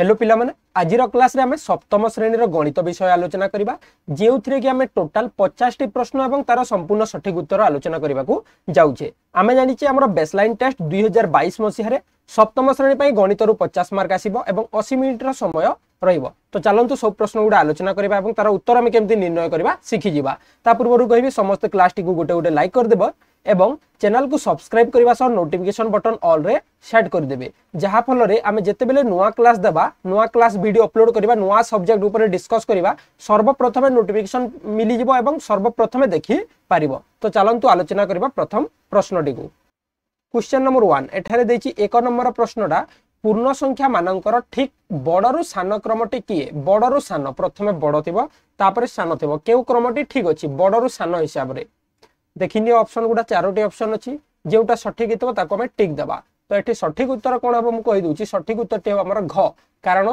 hello पिला मैंने আজর ক্লাসে আমি সপ্তম শ্রেণীর গণিত বিষয় আলোচনা করা যে কি আমি টোটাল পচাশটি প্রশ্ন এবং তার সম্পূর্ণ সঠিক উত্তর আলোচনা করা যাচ্ছে আমি জাঁচে আমার বেসলাইন টেস্ট দুই হাজার বাইশ মসীহার সপ্তম শ্রেণী পাই গণিতর পচাশ মার্ক আসব এবং অশী মিনিটর সময় রহব তো চলতু সব প্রশ্নগুলো আলোচনা করা এবং তার উত্তর আমি কেমি নির্ণয় করা শিখিযা তা পূর্বর কবি সমস্ত ক্লাসটি গোটে গোটে লাইক করেদেব এবং চ্যানেলকু সবসক্রাইব করা সহ নোটিফিকেসন বটন অলরে সেট করেদেবে যাফলের আমি যেতবে নূয়া ক্লাস দেবা নূয়া ক্লাস ভিডিও অপলোড করা নয় সবজেক্ট উপরে ডিসকস করা সর্বপ্রথমে নোটিফিকেসন মিলিযোগ এবং সর্বপ্রথমে দেখি পাব তো চালু আলোচনা করা প্রথম প্রশ্নটি কোশ্চেন নম্বর ওয়ান এখানে দিয়েছি এক নম্বর প্রশ্নটা পূর্ণ সংখ্যা মানকর ঠিক বড়রু সান ক্রমটি কি বড়রু সান প্রথমে বড় থিব তাপরে সান থিব কেউ ক্রমটি ঠিক অছি বড়রু সান হিসাবে দেখি নিও অপশন গুড়া চারোটি অপশন অছি যেটা সঠিক হইতব তাকে আমি টিক দেবা এটি সঠিক উত্তর কোণ হব মু কহিদেছি সঠিক উত্তরটি হব আমার ঘ কারণ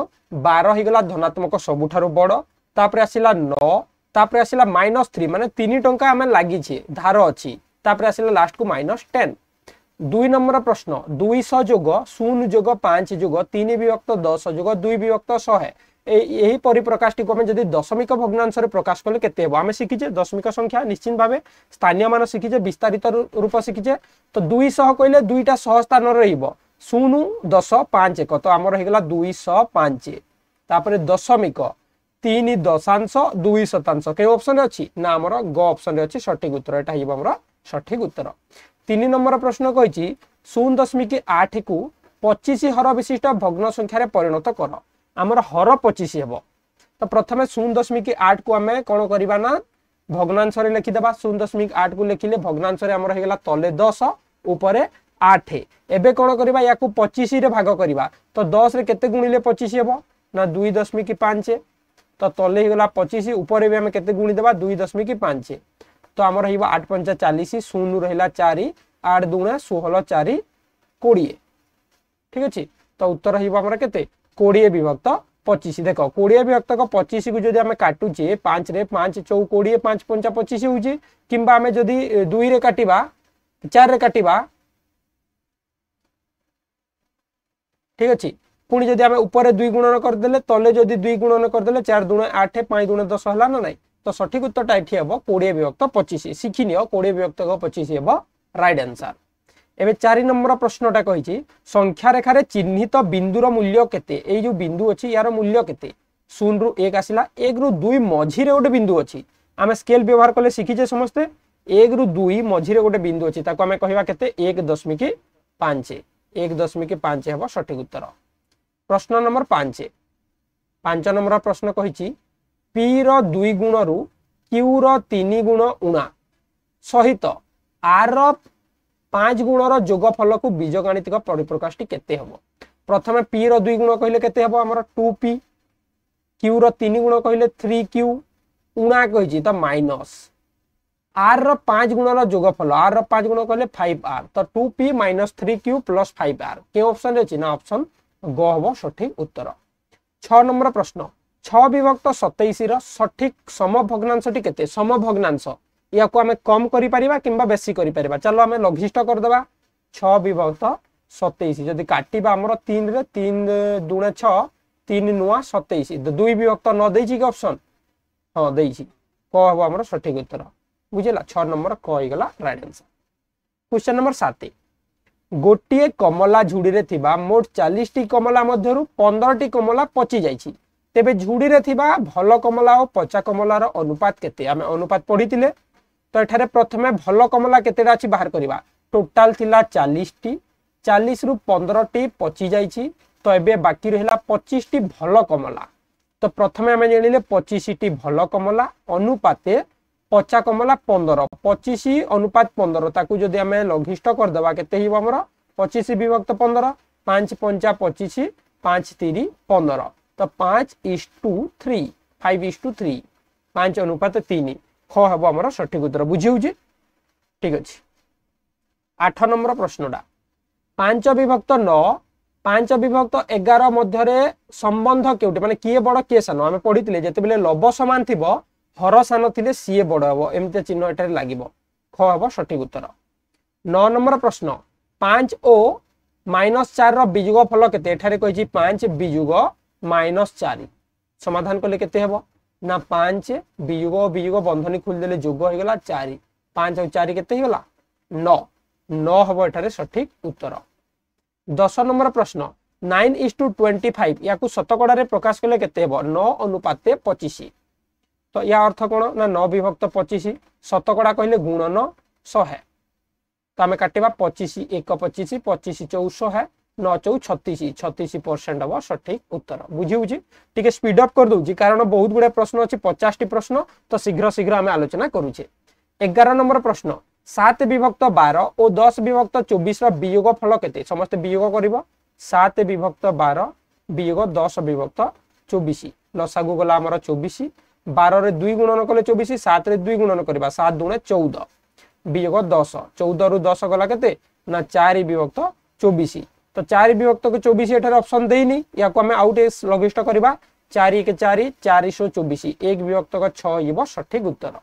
বার হয়ে ধনাত্মক সবুঠার বড় তাপরে আসিলা ন তাপরে আসিলা মাইনস থ্রি মানে তিন টঙ্কা আমি লাগিছে ধার অছি তাপরে আসিলা লাস্ট কু মাইনস টেন দুই নম্বর প্রশ্ন দুইশ যোগ শূন্য যোগ পাঁচ যোগ তিন বিভক্ত দশ যোগ দুই বিভক্ত শহে এই পরিপ্রকাশটি আমি যদি দশমিক ভগ্নাংশে প্রকাশ কলে কেতে হব আমি শিখিছে দশমিক সংখ্যা নিশ্চিত ভাবে স্থানীয় মান শিখিছে বিস্তারিত রূপ শিখিছে তো দুইশহ কইলে দুইটা সহ স্থান রহব শূন্য দশ পাঁচ এক তো আমার হয়ে গেল দুইশ পাঁচ তাপরে দশমিক তিন দশাংশ দুই শতাংশ কেউ অপশনে অছি না আমার গ অপশনে অছি সঠিক উত্তর এটা হইব আমার সঠিক উত্তর তিন নম্বর প্রশ্ন কইছি শূন্য দশমিক আঠ কু পঁচিশ হর বিশিষ্ট ভগ্ন সংখ্যার পরিণত কর आमर हर पचिश हे तो प्रथम शून दशमिक आठ को आम कौन करवा भग्नांश लिखिदे शून दशमिक आठ को लिखिले भग्नांश रहा तले दस उपर आठ एवं कौन करवा या पचीस भाग करवा तो दस रे गुणिले पचिश हे ना दुई दशमिक पांच तो तले गला पचीस उपरे भी आम के गुणीदे दुई दशमिक पांच तो आमर है आठ पंचा चालीस शून रहा चार आठ दुणा षोह चार कोड़े ठीक अच्छे तो उत्तर रोमर के कोड़े विभक्त पचिश देख कोड़े विभक्त पचिश को जब काटुचे पांच चौ कोड़े पांच पंचा पचिश हूँ दुई काटा चार काटा ठीक अच्छे पुणी जदि दुई गुणन करदे तले जब दुई गुणन करदे चार दुण आठ पाँच दुण दस है ना ना तो सठिक उत्तरटा ये हम कोड़े विभक्त पचिश शिखिनी कोड़े विभक्त पचिश हम रईट आंसर এবে চারি নম্বর প্রশ্নটা কী সংখ্যারেখার চিহ্নিত বিন্দুর মূল্য কেতে এই যে বিন্দু অছি ইয়ার মূল্য কেতে শূন্য রু এক আসলা এক রু দুই মঝিরে গোটে বিন্দু অছি আমি স্কেল ব্যবহার কলে শিখিছে সমস্তে এক রু দুই মঝিরে গোটে বিন্দু অছি তাকে আমি কহবা কেতে এক দশমিক পাঁচ এক দশমিক পাঁচ হব সঠিক উত্তর প্রশ্ন নম্বর পাঁচ পাঁচ নম্বর প্রশ্ন কী পি র দুই গুণরু কিউ র তিন গুণ উণা সহিত আর पांच गुण रोगफल को बीज गाणितिक परिप्रकाश टी के प्रथम पी रुई गुण कहले के टू पी क्यू रन गुण कहले थ्री क्यू उणा कही माइनस आर रच गुण रोगफल आर रच गुण कहले फाइव आर तो two P minus three Q plus five R क्यों अप्सन अच्छे ना अप्सन ग हम सठिक उत्तर छ नंबर प्रश्न छ विभक्त सतैश रठिक समभग्नांश टी के समभग्नांश ইয়াকু আমি কম করিপারিবা কিংবা বেশি করিপারিবা চলো আমি লঘিষ্ঠ করিদেবা ছ বিভক্ত সতেইশ যদি কাটিবা আমার তিনরে তিন দুণে ছ তিন নূয়া সতেইশ দুই বিভক্ত ন দিয়েছি কি অপশন হ্যাঁ দিয়েছি ক হব আমার সঠিক উত্তর বুঝলা ছ নম্বর ক হয়ে রাইট আনসার কোশ্চেন নম্বর সাত গোটিয়ে কমলা ঝুড়িরে থিবা মোট চালিশটি কমলা মধ্যরু পনেরোটি কমলা পচি যাইছি তেবে ঝুড়িরে থিবা ভাল কমলা ও পচা কমলার অনুপাত কেতে আমি অনুপাত পড়িলে তো এখানে প্রথমে ভাল কমলা কেতেটা আছে বাহার করা টোটাল লা চালশটি চালশরু পনেরটি পচি যাই তো এবে বাকি রহিলা পঁচিশটি ভাল কমলা তো প্রথমে আমি জাঁলে পঁচিশটি ভাল কমলা অনুপাতে পচা কমলা পনের পঁচিশ অনুপাত পনের তাকে যদি আমি লঘিষ্ঠ করেদেবা কেতে হব আমার পঁচিশ বিভক্ত পনের পাঁচ পঞ্চা পঁচিশ পাঁচ তিরি পনের তো পাঁচ is to three five is to three পাঁচ অনুপাত তিন ଖ ହେବ ଆମର ସଠିକ ଉତ୍ତର ବୁଝିହଉଛି ଠିକ ଅଛି ଆଠ ନମ୍ବର ପ୍ରଶ୍ନଟା ପାଞ୍ଚ ବିଭକ୍ତ ନଅ ପାଞ୍ଚ ବିଭକ୍ତ ଏଗାର ମଧ୍ୟରେ ସମ୍ବନ୍ଧ କେଉଁଠି ମାନେ କିଏ ବଡ କିଏ ସାନ ଆମେ ପଢିଥିଲେ ଯେତେବେଳେ ଲବ ସମାନ ଥିବ ହର ସାନ ଥିଲେ ସିଏ ବଡ ହେବ ଏମିତି ଚିହ୍ନ ଏଠାରେ ଲାଗିବ ଖ ହେବ ସଠିକ ଉତ୍ତର ନଅ ନମ୍ବର ପ୍ରଶ୍ନ ପାଞ୍ଚ ଓ ମାଇନସ ଚାରିର ବିଯୁଗ ଫଳ କେତେ ଏଠାରେ କହିଛି ପାଞ୍ଚ ବିଯୁଗ ମାଇନସ ଚାରି ସମାଧାନ କଲେ କେତେ ହେବ ना पांच वियोग वियोग बंधनी देले जोग हो चारि पांच आ चारि के नौ नौ हम एठार सठिक उत्तर दस नंबर प्रश्न nine is to twenty five या शतकड़े प्रकाश कले के नौ अनुपाते पचिश तो या अर्थ कौन ना नौ विभक्त पचिश शतकड़ा कहले गुणन शहे तो आम काटा पचिश एक पचिश पचिश चौशहे নয় চৌ ছতিশ ছতিশ ପରସେଣ୍ଟ ହବ ସଠିକ୍ ଉତ୍ତର ବୁଝିହେଉଛି ଟିକେ ସ୍ପିଡ୍ ଅପ୍ କରିଦେଉଛି କାରଣ ବହୁତ ଗୁଡ଼ାଏ ପ୍ରଶ୍ନ ଅଛି ପଚାଶଟି ପ୍ରଶ୍ନ ତ ଶୀଘ୍ର ଶୀଘ୍ର ଆମେ ଆଲୋଚନା କରୁଛେ ଏଗାର ନମ୍ବର ପ୍ରଶ୍ନ ସାତ ବିଭକ୍ତ ବାର ଓ ଦଶ ବିଭକ୍ତ ଚବିଶର ବିୟୋଗ ଫଳ କେତେ ସମସ୍ତେ ବିୟୋଗ କରିବ ସାତ ବିଭକ୍ତ ବାର ବିୟୋଗ ଦଶ ବିଭକ୍ତ ଚବିଶ ଲସାଗୁ ଗଲା ଆମର ଚବିଶ ବାରରେ ଦୁଇ ଗୁଣନ କଲେ ଚବିଶ ସାତରେ ଦୁଇ ଗୁଣନ କରିବା ସାତ ଦୁଣେ ଚଉଦ ବିୟୋଗ ଦଶ ଚଉଦରୁ ଦଶ ଗଲା କେତେ ନା ଚାରି ବିଭକ୍ତ ଚବିଶ ତ ଚାରି ବିଭକ୍ତକୁ ଚବିଶ ଏଠାରେ ଅପସନ୍ ଦେଇନି ୟାକୁ ଆମେ ଆଉ ଟିକେ ଲଘିଷ୍ଠ କରିବା ଚାରି ଏକ ଚାରି ଚାରିଶହ ଚବିଶ ଏକ ବିଭକ୍ତକ ଛଅ ହେବ ସଠିକ ଉତ୍ତର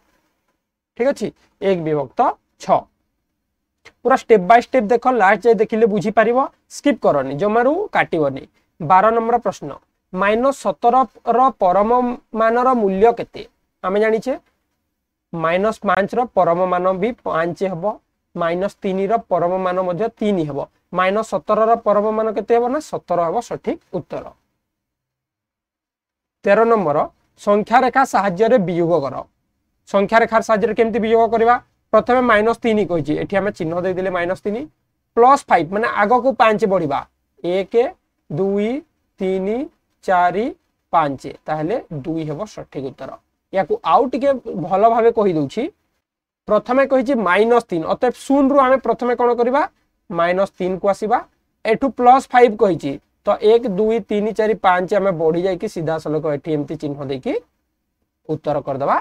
ଠିକ ଅଛି ଏକ ବିଭକ୍ତ ଛଅ ପୁରା ଷ୍ଟେପ୍ ବାଇ ଷ୍ଟେପ୍ ଦେଖ ଲାଷ୍ଟ ଯାଇ ଦେଖିଲେ ବୁଝିପାରିବ ସ୍କିପ୍ କରନି ଜମାରୁ କାଟିବନି ବାର ନମ୍ବର ପ୍ରଶ୍ନ ମାଇନସ୍ ସତରର ପରମ ମାନର ମୂଲ୍ୟ କେତେ ଆମେ ଜାଣିଛେ ମାଇନସ୍ ପାଞ୍ଚର ପରମ ମାନ ବି ପାଞ୍ଚ ହେବ ମାଇନସ୍ ତିନିର ପରମ ମାନ ମଧ୍ୟ ତିନି ହେବ মাইনস সতরর পরব মান কেতে হব না সতর হব সঠিক উত্তর তের নম্বর সংখ্যারেখা সাহায্যে বিয়োগ কর সংখ্যারেখার সাহায্যে কেমতি বিয়োগ করা প্রথমে মাইনস তিন কী এটি আমি চিহ্ন দিয়ে মাইনস তিন প্লস ফাইভ মানে আগকু পাঁচ বড়া এক দুই তিন চারি পাঁচ তাহলে দুই হব সঠিক উত্তর ইয়াকু আউ টিকে ভালো ভাবে কহিদি প্রথমে কী মাইনস তিন অতএব শূন্য রু আমি প্রথমে কোণ করা মাইনস তিন কু আসবা এঠু প্লস ফাইভ কী তো এক দুই তিন চারি পাঁচ আমি বড়ি যাই সিধাসলখ এটি এমতি চিহ্ন দিয়ে উত্তর করদেবা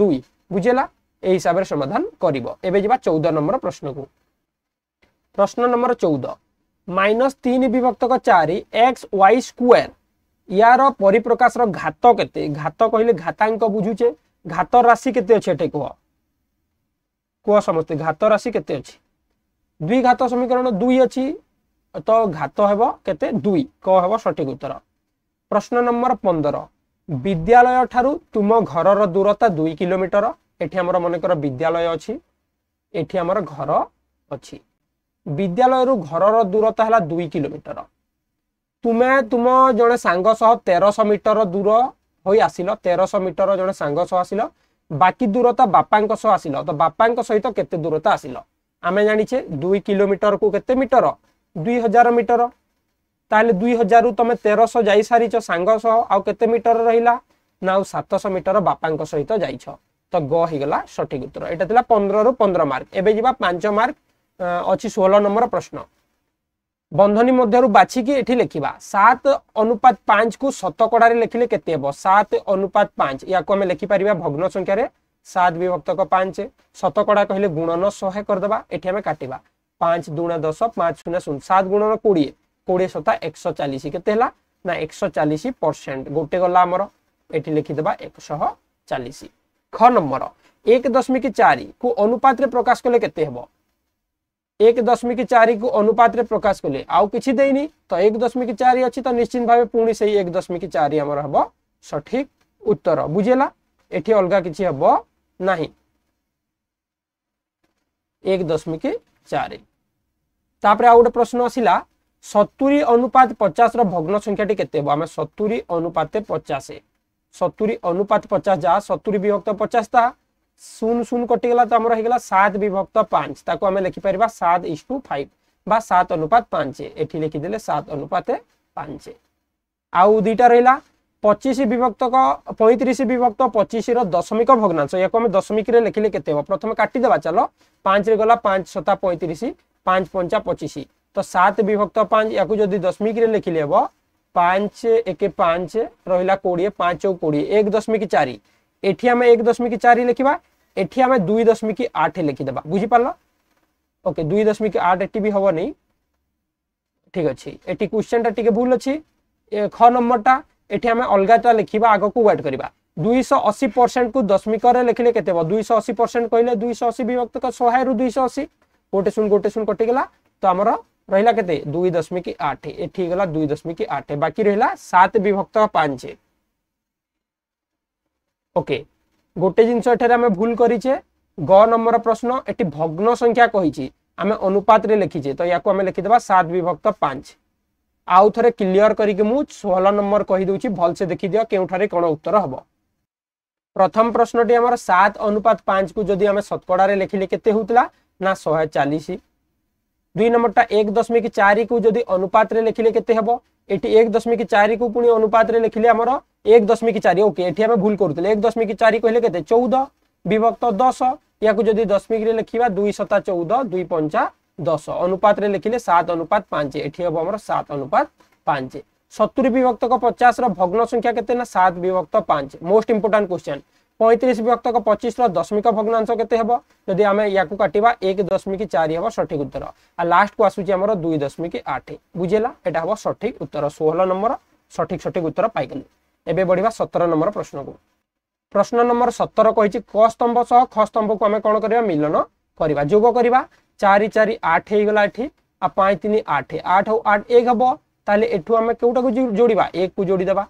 দুই বুঝেলা এই হিসাবে সমাধান করব এবে যা চৌদ নম্বর প্রশ্নকু প্রশ্ন নম্বর চৌদ মাইনস তিন বিভক্তক চারি এক্স ওয়াই স্কোয়ার ইয়ার পরিপ্রকাশর ঘাত কেতে ঘাত কহিলে ঘাতাঙ্ক বুঝুছে ঘাত রাশি কেতে অছে এটি কুহ কুহ সমস্তে ঘাত রাশি কেতে অছে দুই ঘাত সমীকরণ দুই অছি ତ ଘାତ ହେବ କେତେ ଦୁଇ କ ହେବ ସଠିକ ଉତ୍ତର ପ୍ରଶ୍ନ ନମ୍ବର ପନ୍ଦର ବିଦ୍ୟାଳୟ ଠାରୁ ତୁମ ଘରର ଦୂରତା ଦୁଇ କିଲୋମିଟର ଏଠି ଆମର ମନେକର ବିଦ୍ୟାଳୟ ଅଛି ଏଠି ଆମର ଘର ଅଛି ବିଦ୍ୟାଳୟରୁ ଘରର ଦୂରତା ହେଲା ଦୁଇ କିଲୋମିଟର ତୁମେ ତୁମ ଜଣେ ସାଙ୍ଗ ସହ ତେରଶହ ମିଟର ଦୂର ହୋଇ ଆସିଲ ତେରଶହ ମିଟର ଜଣେ ସାଙ୍ଗ ସହ ଆସିଲ ବାକି ଦୂରତା ବାପାଙ୍କ ସହ ଆସିଲ ତ ବାପାଙ୍କ ସହିତ କେତେ ଦୂରତା ଆସିଲ ଆମେ ଜାଣିଛେ ଦୁଇ କିଲୋମିଟରକୁ କେତେ ମିଟର ଦୁଇ ହଜାର ମିଟର ତାହେଲେ ଦୁଇ ହଜାରରୁ ତମେ ତେରଶହ ଯାଇସାରିଛ ସାଙ୍ଗ ସହ ଆଉ କେତେ ମିଟର ରହିଲା ନା ଆଉ ସାତଶହ ମିଟର ବାପାଙ୍କ ସହିତ ଯାଇଛ ତ ଗ ହେଇଗଲା ସଠିକ ଉତ୍ତର ଏଇଟା ଥିଲା ପନ୍ଦରରୁ ପନ୍ଦର ମାର୍କ ଏବେ ଯିବା ପାଞ୍ଚ ମାର୍କ ଅଛି ଷୋହଳ ନମ୍ବର ପ୍ରଶ୍ନ ବନ୍ଧନୀ ମଧ୍ୟରୁ ବାଛିକି ଏଠି ଲେଖିବା ସାତ ଅନୁପାତ ପାଞ୍ଚକୁ ଶତକଡ଼ାରେ ଲେଖିଲେ କେତେ ହେବ ସାତ ଅନୁପାତ ପାଞ୍ଚ ୟାକୁ ଆମେ ଲେଖିପାରିବା ଭଗ୍ନ ସଂଖ୍ୟାରେ सात विभक्त पांच शतकड़ा कहले गुणन शहे करदे ये आम काटे पांच दुणा दस पांच शून्य शून्य सात गुणन कोड़े कोड़े सता एक सौ चालीस के एक सौ चालीस परसेंट गोटे गला आमर ये लिखिद एक सौ चालीस ख नंबर एक दशमिक चार को अनुपात प्रकाश कले के हम एक दशमिक चार को अनुपात प्रकाश कले आउ कि देनी तो एक दशमिक चार अच्छी तो निश्चित भाव पुणी से एक दशमिक चार सठिक उत्तर बुझेगा ये अलग किसी हम नाही एक दशमिक ଚାରି ତାପରେ ଆଉ ଗୋଟେ ପ୍ରଶ୍ନ ଆସିଲା ସତୁରି ଅନୁପାତ ପଚାଶର ଭଗ୍ନ ସଂଖ୍ୟାଟି କେତେ ହେବ ଆମେ ସତୁରି ଅନୁପାତ ପଚାଶ ସତୁରି ଅନୁପାତ ପଚାଶ ଯାହା ସତୁରି ବିଭକ୍ତ ପଚାଶ ତାହା ଶୂନ ଶୂନ କଟିଗଲା ତ ଆମର ହେଇଗଲା ସାତ ବିଭକ୍ତ ପାଞ୍ଚ ତାକୁ ଆମେ ଲେଖିପାରିବା ସାତ ଇଷ୍ଟୁ ଫାଇଭ ବା ସାତ ଅନୁପାତ ପାଞ୍ଚ ଏଠି ଲେଖିଦେଲେ ସାତ ଅନୁପାତ ପାଞ୍ଚ ଆଉ ଦୁଇଟା ରହିଲା पचीस विभक्त पैंतीस विभक्त पचीस रशमिक भग्नांश या को दशमिक लिखिले के प्रथम काटिद चल पांच गला पांच सता पैंतीस पांच पंचा पचीस तो सात विभक्त पांच या को दशमिक लिखिले हे पांच एक पांच रहा कोड़े पांच कोड़े एक दशमिक चार एटी आम एक दशमिक चार लिखा एटी आम दुई दशमिक आठ लिखिद बुझिपाल ओके दुई दशमिक आठ एटी भी नहीं ठीक अच्छे क्वेश्चन टाइम भूल अच्छी ख नंबर टाइम एटी आम अलग लिखा आग को व्वेड करवा दुईश अशी परसेंट को दशमिक लिखने के दुईश अशी परसेंट कहे दुईश अशी विभक्त शहे रु दुईश अशी गोटे शून गोटे शून कटिगला तो आम रहा के दुई दशमिक आठ एटी गला दुई दशमिक आठ बाकी रहा सात विभक्त पांच ओके गोटे जिनमें भूल कर नंबर प्रश्न एटी भग्न संख्या कही आम अनुपात लिखीचे तो या लिखिदा सात विभक्त पांच आउ थे क्लीयर करके नंबर कहीदे भलसे देखीदि क्योंठार कौन उत्तर हम प्रथम टी आम सात अनुपात पांच को जदि आम शतकड़े लिखिले के ना शहे चालीस दुई नंबर टा एक दशमिक चार को जदि अनुपात लिखिले के ଏଠି ଏକ ଦଶମିକ ଚାରିକୁ ପୁଣି ଅନୁପାତରେ ଲେଖିଲେ ଆମର ଏକ ଦଶମିକ ଚାରି ଓକେ ଏଠି ଆମେ ଭୁଲ କରୁଥିଲେ ଏକ ଦଶମିକ ଚାରି କହିଲେ କେତେ ଚଉଦ ବିଭକ୍ତ ଦଶ ୟାକୁ ଯଦି ଦଶମିକରେ ଲେଖିବା ଦୁଇ দশ অনুপাতরে লিখিলে সাত অনুপাত পাঁচ এটি হব আমার সাত অনুপাত পাঁচ সতুরি বিভক্তক পচাশর ভগ্ন সংখ্যা কেতে না সাত বিভক্ত পাঁচ মোস্ট ইম্পর্টাট কোশ্চেন পঁয়ত্রিশ বিভক্তক পঁচিশর দশমিক ভগ্নাংশ কেতে হব যদি আমি ইয়াকু কাটিবা এক দশমিক চারি হব সঠিক উত্তর আর লাস্টকু আসুচি আমার দুই দশমিক আট বুঝেলা এটা হব সঠিক উত্তর ষোহল নম্বর সঠিক সঠিক উত্তর পাইগলি এবে বড়া সতের নম্বর প্রশ্নকু প্রশ্ন নম্বর সতের কী ক স্তম্ভ সহ খ স্তম্ভক আমি কোণ করা মিলন করা যোগ করা चार चार आठ हो गला आठ आठ आठ एक हम तालोले आम कौटा को जोड़ा एक को जोड़ी देवा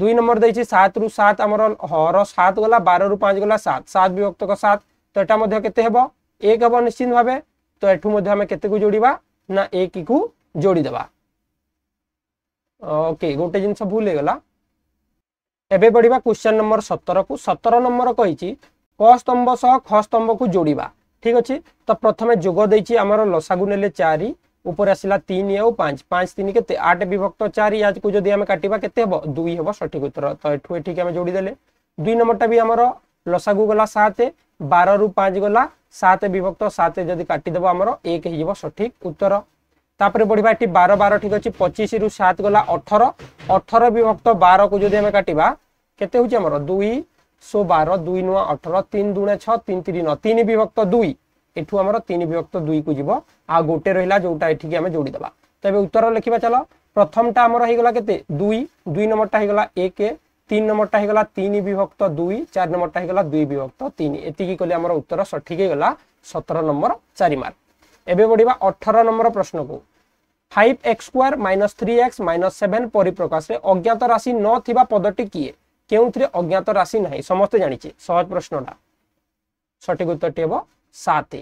दुई नंबर देखिए सात रु सात आम हर सात गला बार रु पांच गला सात सात विभक्त का सात तो यहाँ के हम एक हम निश्चित भाव तो यूँ के जोड़ा ना एक को जोड़ीदे ओके गोटे जिनस भूल होगा एवं बढ़िया क्वेश्चन नंबर सतर को सतर नंबर कही कस्तंभ सह खस्तंभ को जोड़ा ঠিক ଅଛି ତ ପ୍ରଥମେ ଯୋଗ ଦେଇଛି ଆମର ଲସାଗୁ ନେଲେ ଚାରି ଉପରେ ଆସିଲା ତିନି ଆଉ ପାଞ୍ଚ ପାଞ୍ଚ ତିନି କେତେ ଆଠ ବିଭକ୍ତ ଚାରି ଆଜକୁ ଯଦି ଆମେ କାଟିବା କେତେ ହେବ ଦୁଇ ହେବ ସଠିକ ଉତ୍ତର ତ ଏଠୁ ଏଠିକି ଆମେ ଯୋଡ଼ିଦେଲେ ଦୁଇ ନମ୍ବରଟା ବି ଆମର ଲସାଗୁ ଗଲା ସାତ ବାରରୁ ପାଞ୍ଚ ଗଲା ସାତ ବିଭକ୍ତ ସାତ ଯଦି କାଟିଦେବ ଆମର ଏକ ହେଇଯିବ ସଠିକ ଉତ୍ତର ତାପରେ ପଢ଼ିବା ଏଠି ବାର ବାର ଠିକ ଅଛି ପଚିଶରୁ ସାତ ଗଲା ଅଠର ଅଠର ବିଭକ୍ତ ବାରକୁ ଯଦି ଆମେ କାଟିବା କେତେ ହେଉଛି ଆମର ଦୁଇ সো বার দুই নয় অঠর তিন দুণে ছ তিন তিন ন তিন বিভক্ত দুই এঠু আমার তিন বিভক্ত দুই কু যাব আর গোটে রহিলা যেটা এটিকি আমি যোড়ি দেবা তবে উত্তর লিখিবা চল প্রথমটা আমার হয়েগলা কেতে দুই দুই নম্বরটা হয়েগলা এক তিন নম্বরটা হয়েগলা তিন বিভক্ত দুই চার নম্বরটা হয়েগলা দুই বিভক্ত তিন এতিকি কলে আমার উত্তর সঠিক হয়েগলা সতেরো নম্বর চারি মার্ক এবে বড়া অঠর নম্বর প্রশ্নকু five X square minus three X minus seven পরিপ্রকাশে অজ্ঞাত রাশি নদটি কিয়ে কেউথে অজ্ঞাত রাশি না সমস্তে জাঁচে সহজ প্রশ্নটা সঠিক উত্তরটি হব সাত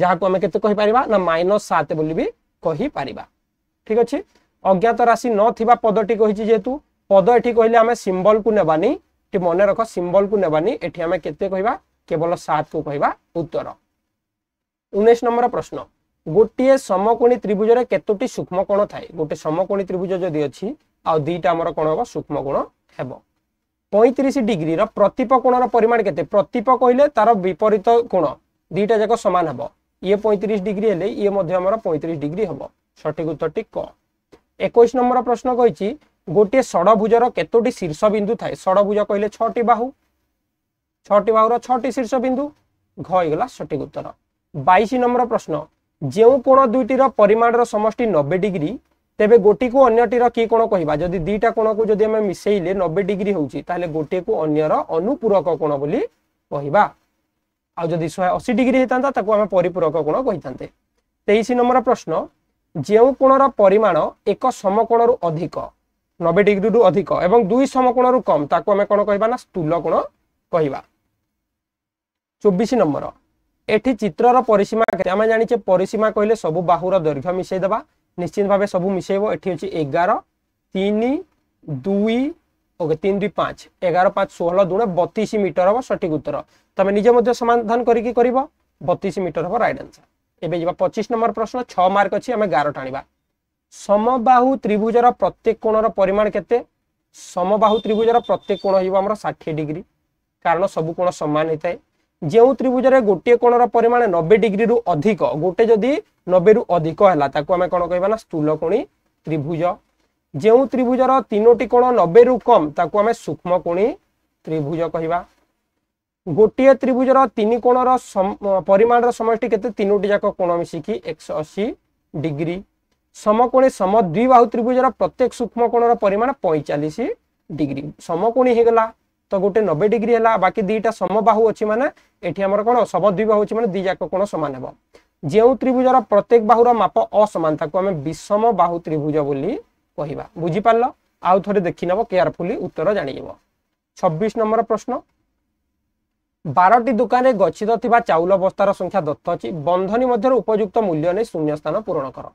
যাকে আমি কেতে কহিপার না মাইনস সাত বলে বি কহিপার ঠিক আছে অজ্ঞাত রাশি নথিবা পদটি কহিছি যেহেতু পদ এটি কহিলে আমি সিম্বল কু নেবানি এটি মনে রখ সিম্বল কু নেবানি এটি আমি কেতে কহিবা কেবল সাত কু কহিবা উত্তর উনিশ নম্বর প্রশ্ন গোটিয়ে সমকোণী ত্রিভুজের কেতোটি সূক্ষ্ম কোণ থাকে গোটে সমকোণী ত্রিভুজ যদি অছি আইটা আমার কোণ হব সূক্ষ্ম হব পঁয়ত্রিশ ডিগ্রির প্রতীপ কোণর পরিমাণ কেতে প্রতীপ কহিলে তার বিপরীত কোণ দুইটা যাক সমান হব ইয়ে পঁয়ত্রিশ ডিগ্রি হলে ইয়ে মধ্যে আমার পঁয়ত্রিশ ডিগ্রি হব সঠিক উত্তরটি ক একুশ নম্বর প্রশ্ন কইছি গোটিয়ে ষড়ভুজর কেতোটি শীর্ষবিন্দু থাকে ষড়ভুজ কহিলে ছটি বাহু ছটি বাহুর ছটি শীর্ষবিন্দু ঘ হয়ে সঠিক উত্তর বাইশ নম্বর প্রশ্ন যে কোণ দুইটির পরিমাণর সমষ্টি নবে ডিগ্রি ତେବେ ଗୋଟିକୁ ଅନ୍ୟଟିର କି କୋଣ କହିବା ଯଦି ଦିଟା କୋଣକୁ ଯଦି ଆମେ ମିଶେଇଲେ ନବେ ଡିଗ୍ରୀ ହେଉଛି ତାହେଲେ ଗୋଟିଏକୁ ଅନ୍ୟର ଅନୁପୂରକ କୋଣ ବୋଲି କହିବା ଆଉ ଯଦି ଶହେ ଅଶୀ ଡିଗ୍ରୀ ହେଇଥାନ୍ତା ତାକୁ ଆମେ ପରିପୂରକ କୋଣ କହିଥାନ୍ତେ ତେଇଶ ନମ୍ବର ପ୍ରଶ୍ନ ଯେଉଁ କୋଣର ପରିମାଣ ଏକ ସମକୋଣରୁ ଅଧିକ ନବେ ଡିଗ୍ରୀରୁ ଅଧିକ ଏବଂ ଦୁଇ ସମକୋଣରୁ କମ୍ ତାକୁ ଆମେ କ'ଣ କହିବା ନା ସ୍ଥୁଲ କୋଣ କହିବା ଚବିଶ ନମ୍ବର ଏଠି ଚିତ୍ରର ପରିସୀମା ଆମେ ଜାଣିଛେ ପରିସୀମା କହିଲେ ସବୁ ବାହୁର ଦୈର୍ଘ୍ୟ ମିଶେଇଦେବା ନିଶ୍ଚିତ ଭାବେ ସବୁ ମିଶେଇବ ଏଠି ଅଛି ଏଗାର ତିନି ଦୁଇ ଓକେ ତିନି ଦୁଇ ପାଞ୍ଚ ଏଗାର ପାଞ୍ଚ ଷୋହଳ ଦୁଣେ ବତିଶ ମିଟର ହବ ସଠିକ ଉତ୍ତର ତମେ ନିଜେ ମଧ୍ୟ ସମାଧାନ କରିକି କରିବ ବତିଶ ମିଟର ହବ ରାଇଟ୍ ଆନ୍ସର ଏବେ ଯିବା ପଚିଶ ନମ୍ବର ପ୍ରଶ୍ନ ଛଅ ମାର୍କ ଅଛି ଆମେ ଗାର ଟାଣିବା ସମବାହୁ ତ୍ରିଭୁଜର ପ୍ରତ୍ୟେକ କୋଣର ପରିମାଣ କେତେ ସମବାହୁ ତ୍ରିଭୁଜର ପ୍ରତ୍ୟେକ କୋଣ ହେଇଯିବ ଆମର ଷାଠିଏ ଡିଗ୍ରୀ କାରଣ ସବୁ କୋଣ ସମାନ ହେଇଥାଏ ଯେଉଁ ତ୍ରିଭୁଜରେ ଗୋଟିଏ କୋଣର ପରିମାଣ ନବେ ଡିଗ୍ରୀରୁ ଅଧିକ ଗୋଟେ ଯଦି ନବେରୁ ଅଧିକ ହେଲା ତାକୁ ଆମେ କ'ଣ କହିବା ନା ସ୍ଥୂଳକୋଣୀ ତ୍ରିଭୁଜ ଯେଉଁ ତ୍ରିଭୁଜର ତିନୋଟି କୋଣ ନବେରୁ କମ୍ ତାକୁ ଆମେ ସୂକ୍ଷ୍ମକୋଣୀ ତ୍ରିଭୁଜ କହିବା ଗୋଟିଏ ତ୍ରିଭୁଜର ତିନି କୋଣର ପରିମାଣର ସମଷ୍ଟି କେତେ ତିନୋଟି ଯାକ କୋଣ ମିଶିକି ଏକଶହ ଅଶୀ ଡିଗ୍ରୀ ସମକୋଣୀ ସମ ଦ୍ୱିବାହୁ ତ୍ରିଭୁଜର ପ୍ରତ୍ୟେକ ସୂକ୍ଷ୍ମ କୋଣର ପରିମାଣ ପଇଁଚାଳିଶ ଡିଗ୍ରୀ ସମକୋଣୀ ହେଇଗଲା ତ ଗୋଟେ ନବେ ଡିଗ୍ରୀ ହେଲା ବାକି ଦିଟା ସମବାହୁ ଅଛି ମାନେ ଏଠି ଆମର କଣ ସମଦ୍ୱୀପ ହଉଛି ମାନେ ଦିଯାକ କୋଣ ସମାନ ହେବ ଯେଉଁ ତ୍ରିଭୁଜର ପ୍ରତ୍ୟେକ ବାହୁର ମାପ ଅସମାନ ତାକୁ ଆମେ ବିଷମ ବାହୁ ତ୍ରିଭୁଜ ବୋଲି କହିବା ବୁଝିପାରିଲ ଆଉ ଥରେ ଦେଖିନେବ କେୟାରଫୁଲି ଉତ୍ତର ଜାଣିଯିବ ଛବିଶ ନମ୍ବର ପ୍ରଶ୍ନ ବାରଟି ଦୋକାନରେ ଗଛିତ ଥିବା ଚାଉଳ ବସ୍ତାର ସଂଖ୍ୟା ଦତ୍ତ ଅଛି ବନ୍ଧନୀ ମଧ୍ୟରେ ଉପଯୁକ୍ତ ମୂଲ୍ୟ ନେଇ ଶୂନ୍ୟ ସ୍ଥାନ ପୂରଣ କର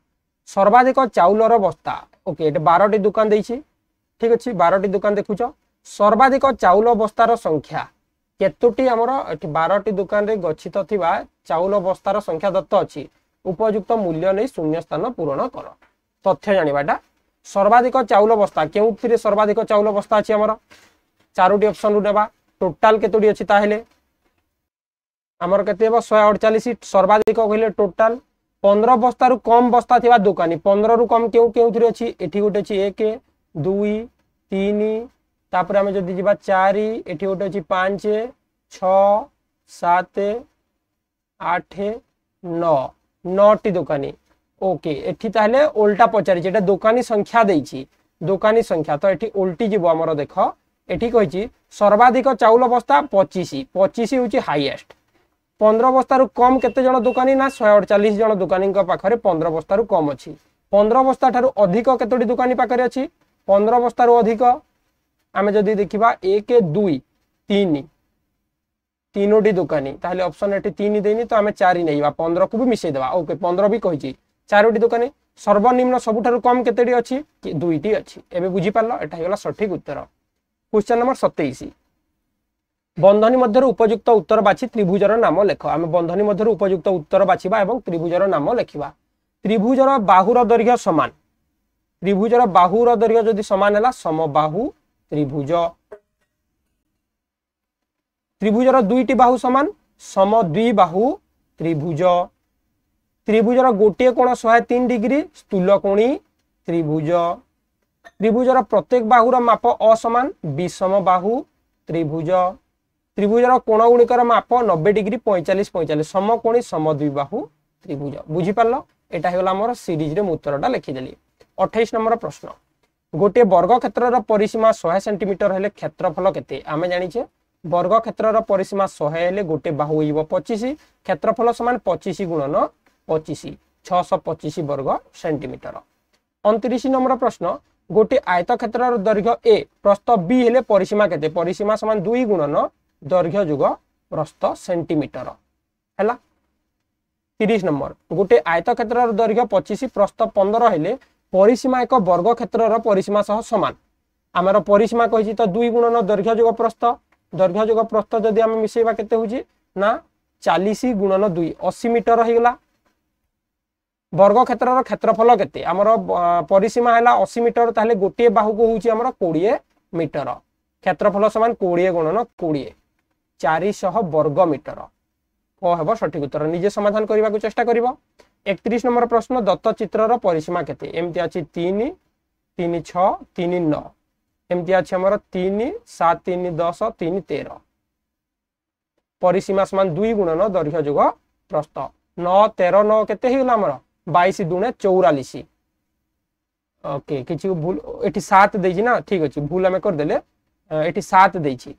ସର୍ବାଧିକ ଚାଉଳର ବସ୍ତା ଓକେ ଏଠି ବାରଟି ଦୋକାନ ଦେଇଛି ଠିକ ଅଛି ବାରଟି ଦୋକାନ ଦେଖୁଛ ସର୍ବାଧିକ ଚାଉଳ ବସ୍ତାର ସଂଖ୍ୟା କେତୋଟି ଆମର ଏଠି ବାରଟି ଦୋକାନରେ ଗଚ୍ଛିତ ଥିବା ଚାଉଳ ବସ୍ତାର ସଂଖ୍ୟା ଦତ୍ତ ଅଛି ଉପଯୁକ୍ତ ମୂଲ୍ୟ ନେଇ ଶୂନ୍ୟ ସ୍ଥାନ ପୂରଣ କର ତଥ୍ୟ ଜାଣିବାଟା ସର୍ବାଧିକ ଚାଉଳ ବସ୍ତା କେଉଁଥିରେ ସର୍ବାଧିକ ଚାଉଳ ବସ୍ତା ଅଛି ଆମର ଚାରୋଟି ଅପସନରୁ ନେବା ଟୋଟାଲ କେତୋଟି ଅଛି ତାହେଲେ ଆମର କେତେ ହେବ ଶହେ ଅଡ଼ଚାଳିଶ ସର୍ବାଧିକ କହିଲେ ଟୋଟାଲ ପନ୍ଦର ବସ୍ତାରୁ କମ୍ ବସ୍ତା ଥିବା ଦୋକାନୀ ପନ୍ଦରରୁ କମ୍ କେଉଁ କେଉଁଥିରେ ଅଛି ଏଠି ଗୋଟେ ଅଛି ଏକ ଦୁଇ ତିନି ତାପରେ ଆମେ ଯଦି ଯିବା ଚାରି ଏଠି ଗୋଟେ ଅଛି ପାଞ୍ଚ ଛଅ ସାତ ଆଠ ନଅ ନଅଟି ଦୋକାନୀ ওকে এটি তাহলে উল্টা পচারিছি এটা দোকানী সংখ্যা দিয়েছি দোকানী সংখ্যা তো এটি উল্টি যাব আমার দেখ এটি কইছি সর্বাধিক চাউল বস্তা পঁচিশ পঁচিশ হচ্ছে হাইয়েস্ট পনের বস্তার কম কেতে জন দোকানী না শহে অড়চাশ জন দোকানী পাখে পনের বস্তার কম অছি পনের বস্তা ঠার অধিক কতটি দোকানী পাখে অছি পনের বস্তার অধিক ଆମେ ଯଦି ଦେଖିବା ଏକ ଦୁଇ ତିନି ତିନୋଟି ଦୋକାନୀ ତାହେଲେ ଅପସନ୍ ଏଠି ତିନି ଦେଇନି ତ ଆମେ ଚାରି ନେଇବା ପନ୍ଦରକୁ ବି ମିଶାଇ ଦେବା ଓକେ ପନ୍ଦର ବି କହିଛି ଚାରୋଟି ଦୋକାନୀ ସର୍ବନିମ୍ନ ସବୁଠାରୁ କମ୍ କେତେଟି ଅଛି ଦୁଇଟି ଅଛି ଏବେ ବୁଝିପାରିଲ ଏଟା ହେଇଗଲା ସଠିକ ଉତ୍ତର କ୍ୱେଶ୍ଚନ ନମ୍ବର ସତେଇଶ ବନ୍ଧନୀ ମଧ୍ୟରୁ ଉପଯୁକ୍ତ ଉତ୍ତର ବାଛି ତ୍ରିଭୁଜର ନାମ ଲେଖ ଆମେ ବନ୍ଧନୀ ମଧ୍ୟରୁ ଉପଯୁକ୍ତ ଉତ୍ତର ବାଛିବା ଏବଂ ତ୍ରିଭୁଜର ନାମ ଲେଖିବା ତ୍ରିଭୁଜର ବାହୁର ଦୈର୍ଘ୍ୟ ସମାନ ତ୍ରିଭୁଜର ବାହୁର ଦୈର୍ଘ୍ୟ ଯଦି ସମାନ ହେଲା ସମବାହୁ ত্রিভুজ ত্রিভুজর দুইটি বাহু সমান সমদ্বি বাহু ত্রিভুজ ত্রিভুজর গোটিয়ে কোণ শহে তিন ডিগ্রি স্থূলকোণী ত্রিভুজ ত্রিভুজর প্রত্যেক বাহুর মাপ অসমান বিষম বাহু ত্রিভুজ ত্রিভুজর কোণ গুড়িকর মাপ নবে ডিগ্রি পঁয়চাশ পঁয়চাশ সমকোণী সমদ্বি বাহু ত্রিভুজ বুঝিপারল এটা হল আমার সিরিজরে মু উত্তরটা লিখিদেলি অঠাইশ নম্বর প্রশ্ন ଗୋଟିଏ ବର୍ଗ କ୍ଷେତ୍ରର ପରିସୀମା ଶହେ ସେଣ୍ଟିମିଟର ହେଲେ କ୍ଷେତ୍ରଫଳ କେତେ ଆମେ ଜାଣିଛେ ବର୍ଗ କ୍ଷେତ୍ରର ପରିସୀମା ଶହେ ହେଲେ ଗୋଟେ ବାହୁ ହେଇଯିବ ପଚିଶ କ୍ଷେତ୍ରଫଳ ସମାନ ପଚିଶ ଗୁଣନ ପଚିଶ ଛଅଶହ ପଚିଶ ବର୍ଗ ସେଣ୍ଟିମିଟର ଅଣତିରିଶ ନମ୍ବର ପ୍ରଶ୍ନ ଗୋଟିଏ ଆୟତ କ୍ଷେତ୍ରର ଦୈର୍ଘ୍ୟ ଏ ପ୍ରସ୍ତ ବି ହେଲେ ପରିସୀମା କେତେ ପରିସୀମା ସମାନ ଦୁଇ ଗୁଣନ ଦୈର୍ଘ୍ୟ ଯୁଗ ପ୍ରସ୍ତ ସେଣ୍ଟିମିଟର ହେଲା ତିରିଶ ନମ୍ବର ଗୋଟିଏ ଆୟତ କ୍ଷେତ୍ରର ଦୈର୍ଘ୍ୟ ପଚିଶ ପ୍ରସ୍ତ ପନ୍ଦର ହେଲେ পরিসীমা এক বর্গক্ষেত্রর পরিসীমা সহ সমান আমার পরিসীমা কী তো দুই গুণন দৈর্ঘ্য যোগ প্রস্থ দৈর্ঘ্য যোগ প্রস্থ যদি আমি মিশাইবা কেতে হচ্ছে না চালিশ গুণন দুই অশি মিটর হয়ে বর্গক্ষেত্রর ক্ষেত্রফল কেতে আমার পরিসীমা হল অশি মিটর তাহলে গোটিয়ে বাহুকে হচ্ছে আমার কোড়িয়ে মিটর ক্ষেত্রফল সমান কোড়িয়ে গুণন কোড়িয়ে চারিশহ বর্গ মিটর কব সঠিক উত্তর নিজে সমাধান করা চেষ্টা করব একত্রিশ নম্বর প্রশ্ন দত্তচিত্রর পরিসীমা কেতে এমতি আছে তিন তিন ছ তিন ন এমতি আছে আমার তিন সাত তিন দশ তিন তের পরিসীমা সমান দুই গুণন দৈর্ঘ্য যুগ প্রস্ত ন তের ন কেতে হইগলা আমার বাইশ দুণে চৌরাশ ওকে কিছু ভুল এটি সাত দিয়েছি না ঠিক আছে ভুল আমি করেদেলে এটি সাত দিয়েছি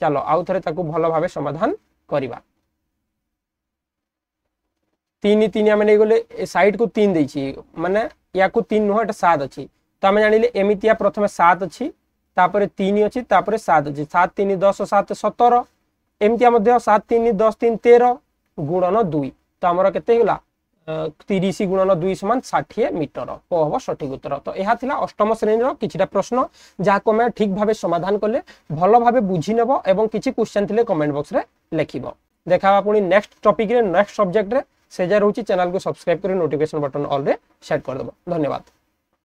চাল আউ থাকে তাকে ভালোভাবে সমাধান করা ତିନି ତିନି ଆମେ ନେଇଗଲେ ସାଇଡ଼କୁ ତିନି ଦେଇଛି ମାନେ ୟାକୁ ତିନି ନୁହଁ ଏଇଟା ସାତ ଅଛି ତ ଆମେ ଜାଣିଲେ ଏମିତିଆ ପ୍ରଥମେ ସାତ ଅଛି ତାପରେ ତିନି ଅଛି ତାପରେ ସାତ ଅଛି ସାତ ତିନି ଦଶ ସାତ ସତର ଏମିତିଆ ମଧ୍ୟ ସାତ ତିନି ଦଶ ତିନି ତେର ଗୁଣନ ଦୁଇ ତ ଆମର କେତେ ହେଇଗଲା তিরিশ গুণন দুই সমান ষাঠিয়ে মিটর ক হব সঠিক উত্তর তো এলা অষ্টম শ্রেণীর কিছুটা প্রশ্ন যা আমি ঠিক ভাবে সমাধান কলে ভালোভাবে বুঝি নেব এবং কিছু কোশ্চেন থিলে কমেন্ট বক্সরে লেখিব দেখা পুঁ নেক্সট টপিক্রে নেক্সট সবজেক্টরে सेजा रोचे चैनल को सब्सक्राइब कर नोटिकेसन बटन अल्रे सेट करदेव धन्यवाद